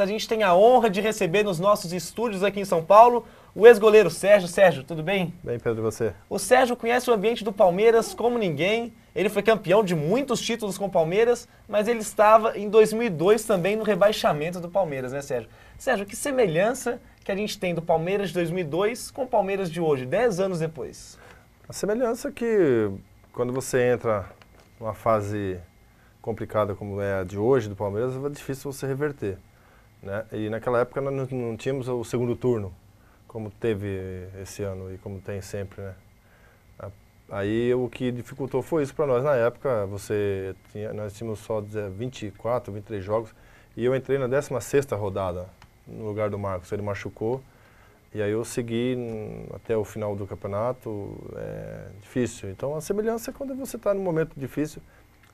a gente tem a honra de receber nos nossos estúdios aqui em São Paulo o ex-goleiro Sérgio. Sérgio, tudo bem? Bem, Pedro, você? O Sérgio conhece o ambiente do Palmeiras como ninguém. Ele foi campeão de muitos títulos com o Palmeiras, mas ele estava em 2002 também no rebaixamento do Palmeiras, né, Sérgio? Sérgio, que semelhança que a gente tem do Palmeiras de 2002 com o Palmeiras de hoje, 10 anos depois? A semelhança que quando você entra numa fase complicada como é a de hoje do Palmeiras, é difícil você reverter. Né? E naquela época nós não tínhamos o segundo turno, como teve esse ano e como tem sempre, né? Aí o que dificultou foi isso para nós. Na época, você tinha, nós tínhamos só 24, 23 jogos, e eu entrei na 16ª rodada, no lugar do Marcos. Ele machucou, e aí eu segui até o final do campeonato, é difícil. Então a semelhança é quando você está num momento difícil,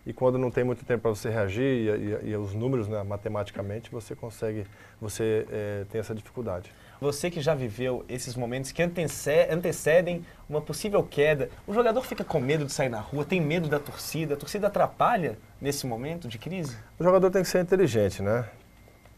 e quando não tem muito tempo para você reagir e, e, e os números, né, matematicamente, você consegue, você é, tem essa dificuldade. Você que já viveu esses momentos que antecedem uma possível queda, o jogador fica com medo de sair na rua, tem medo da torcida, a torcida atrapalha nesse momento de crise? O jogador tem que ser inteligente, né?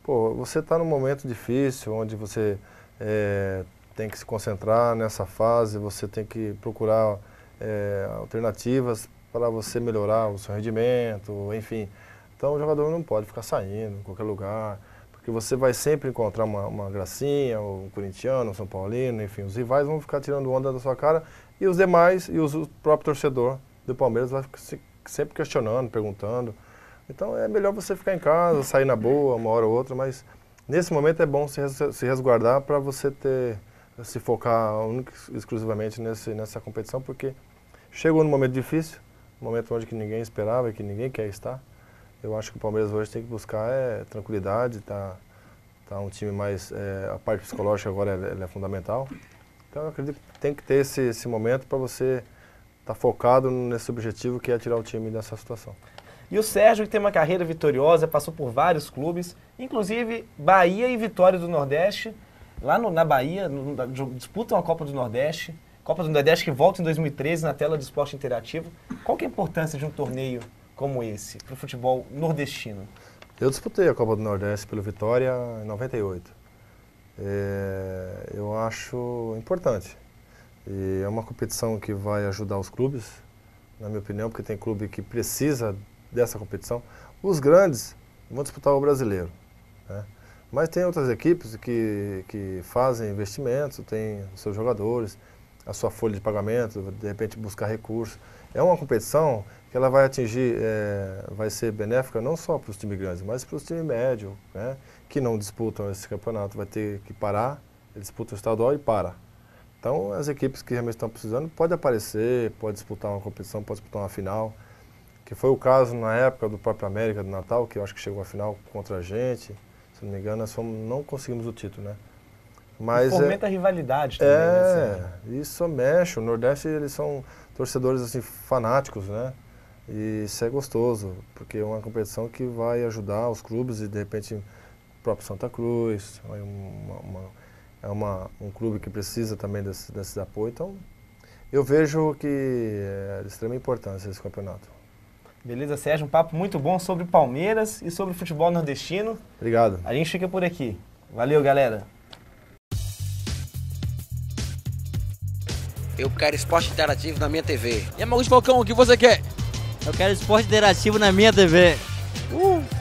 Pô, você está num momento difícil, onde você é, tem que se concentrar nessa fase, você tem que procurar é, alternativas para você melhorar o seu rendimento, enfim. Então o jogador não pode ficar saindo em qualquer lugar, porque você vai sempre encontrar uma, uma gracinha, um corintiano, um são paulino, enfim, os rivais vão ficar tirando onda da sua cara e os demais, e os, o próprio torcedor do Palmeiras vai se, sempre questionando, perguntando. Então é melhor você ficar em casa, sair na boa, uma hora ou outra, mas nesse momento é bom se, se resguardar para você ter se focar exclusivamente nesse, nessa competição, porque chegou num momento difícil, um momento onde que ninguém esperava e que ninguém quer estar. Eu acho que o Palmeiras hoje tem que buscar é, tranquilidade, tá, tá um time mais... É, a parte psicológica agora é, é, fundamental. Então eu acredito que tem que ter esse, esse momento para você estar tá focado nesse objetivo que é tirar o time dessa situação. E o Sérgio, que tem uma carreira vitoriosa, passou por vários clubes, inclusive Bahia e Vitória do Nordeste. Lá no, na Bahia, no, disputam a Copa do Nordeste. Copa do Nordeste que volta em 2013 na tela de esporte interativo. Qual que é a importância de um torneio como esse para o futebol nordestino? Eu disputei a Copa do Nordeste pelo Vitória em 98. É, eu acho importante. E é uma competição que vai ajudar os clubes, na minha opinião, porque tem clube que precisa dessa competição. Os grandes vão disputar o brasileiro. Né? Mas tem outras equipes que, que fazem investimentos, tem seus jogadores a sua folha de pagamento, de repente buscar recursos. É uma competição que ela vai atingir, é, vai ser benéfica não só para os times grandes, mas para os times médios, né, que não disputam esse campeonato. Vai ter que parar, disputa o estadual e para. Então, as equipes que realmente estão precisando podem aparecer, pode disputar uma competição, pode disputar uma final, que foi o caso na época do próprio América do Natal, que eu acho que chegou à final contra a gente. Se não me engano, nós fomos, não conseguimos o título, né? Mas e fomenta é, rivalidade também, né, é, né? isso mexe. O Nordeste, eles são torcedores assim, fanáticos, né? E isso é gostoso, porque é uma competição que vai ajudar os clubes e, de repente, o próprio Santa Cruz, uma, uma, é uma, um clube que precisa também desse, desse apoio. Então, eu vejo que é de extrema importância esse campeonato. Beleza, Sérgio, um papo muito bom sobre Palmeiras e sobre futebol nordestino. Obrigado. A gente fica por aqui. Valeu, galera. Eu quero esporte interativo na minha TV. E Amagus Falcão, o que você quer? Eu quero esporte interativo na minha TV. Uh!